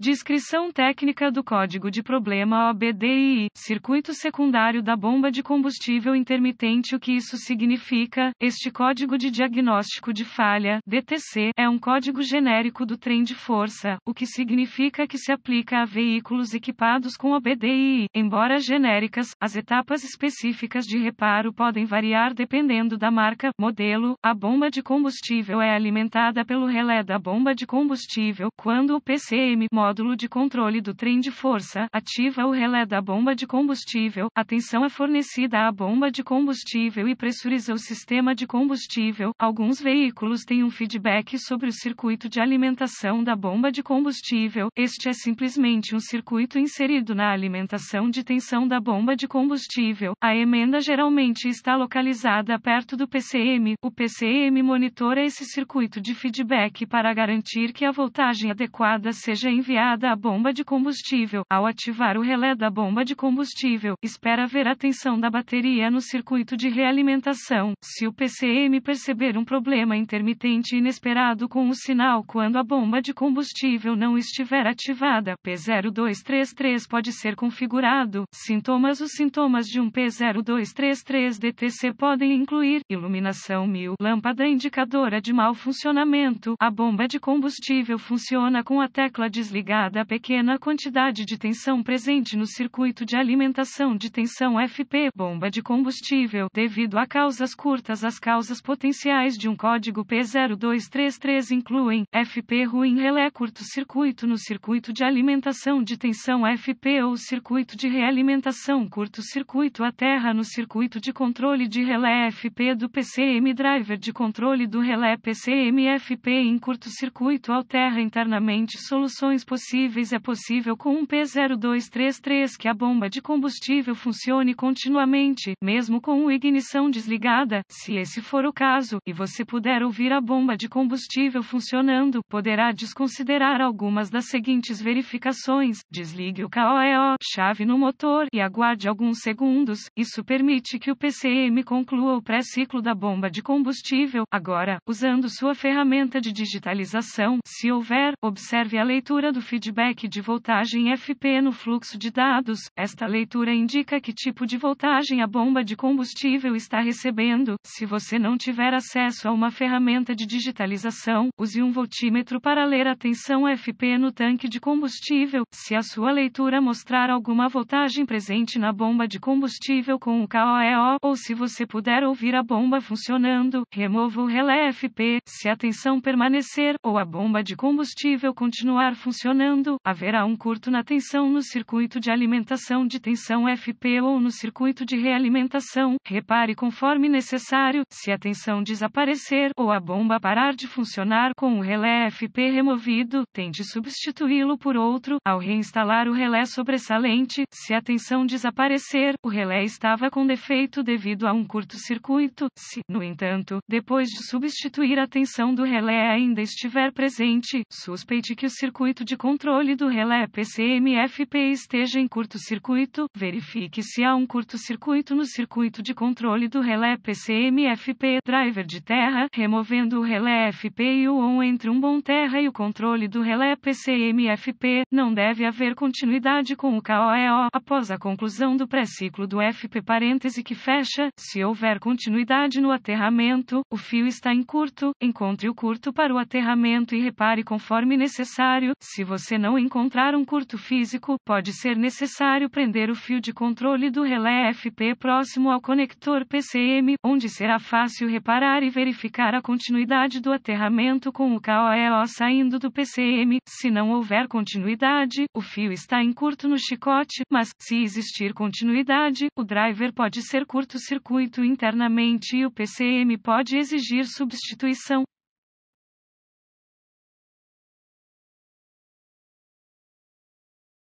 Descrição técnica do código de problema OBDI, circuito secundário da bomba de combustível intermitente. O que isso significa? Este código de diagnóstico de falha, DTC, é um código genérico do trem de força, o que significa que se aplica a veículos equipados com OBDI. Embora genéricas, as etapas específicas de reparo podem variar dependendo da marca, modelo. A bomba de combustível é alimentada pelo relé da bomba de combustível quando o PCM módulo de controle do trem de força, ativa o relé da bomba de combustível, a tensão é fornecida à bomba de combustível e pressuriza o sistema de combustível. Alguns veículos têm um feedback sobre o circuito de alimentação da bomba de combustível, este é simplesmente um circuito inserido na alimentação de tensão da bomba de combustível. A emenda geralmente está localizada perto do PCM, o PCM monitora esse circuito de feedback para garantir que a voltagem adequada seja enviada a bomba de combustível. Ao ativar o relé da bomba de combustível, espera ver a tensão da bateria no circuito de realimentação. Se o PCM perceber um problema intermitente inesperado com o sinal quando a bomba de combustível não estiver ativada, P0233 pode ser configurado. Sintomas Os sintomas de um P0233DTC podem incluir iluminação 1000, lâmpada indicadora de mau funcionamento, a bomba de combustível funciona com a tecla desligada enxergada a pequena quantidade de tensão presente no circuito de alimentação de tensão FP bomba de combustível devido a causas curtas. As causas potenciais de um código P0233 incluem FP ruim relé curto-circuito no circuito de alimentação de tensão FP ou circuito de realimentação curto-circuito a terra no circuito de controle de relé FP do PCM driver de controle do relé PCM FP em curto-circuito ao terra internamente soluções possíveis possíveis é possível com um P0233 que a bomba de combustível funcione continuamente, mesmo com uma ignição desligada, se esse for o caso, e você puder ouvir a bomba de combustível funcionando, poderá desconsiderar algumas das seguintes verificações: desligue o KOEO, chave no motor, e aguarde alguns segundos, isso permite que o PCM conclua o pré-ciclo da bomba de combustível. Agora, usando sua ferramenta de digitalização, se houver, observe a leitura do feedback de voltagem FP no fluxo de dados, esta leitura indica que tipo de voltagem a bomba de combustível está recebendo. Se você não tiver acesso a uma ferramenta de digitalização, use um voltímetro para ler a tensão FP no tanque de combustível. Se a sua leitura mostrar alguma voltagem presente na bomba de combustível com o KOEO, ou se você puder ouvir a bomba funcionando, remova o relé FP. Se a tensão permanecer, ou a bomba de combustível continuar funcionando, funcionando, haverá um curto na tensão no circuito de alimentação de tensão FP ou no circuito de realimentação. Repare conforme necessário, se a tensão desaparecer ou a bomba parar de funcionar com o relé FP removido, tente substituí-lo por outro. Ao reinstalar o relé sobressalente, se a tensão desaparecer, o relé estava com defeito devido a um curto-circuito. Se, no entanto, depois de substituir a tensão do relé ainda estiver presente, suspeite que o circuito de controle do relé PCMFP esteja em curto-circuito, verifique se há um curto-circuito no circuito de controle do relé PCMFP driver de terra, removendo o relé FP e o ON entre um bom terra e o controle do relé PCMFP. Não deve haver continuidade com o KOEO após a conclusão do pré-ciclo do FP parêntese que fecha. Se houver continuidade no aterramento, o fio está em curto, encontre o curto para o aterramento e repare conforme necessário. Se você não encontrar um curto físico, pode ser necessário prender o fio de controle do relé FP próximo ao conector PCM, onde será fácil reparar e verificar a continuidade do aterramento com o KOEO saindo do PCM. Se não houver continuidade, o fio está em curto no chicote, mas, se existir continuidade, o driver pode ser curto-circuito internamente e o PCM pode exigir substituição.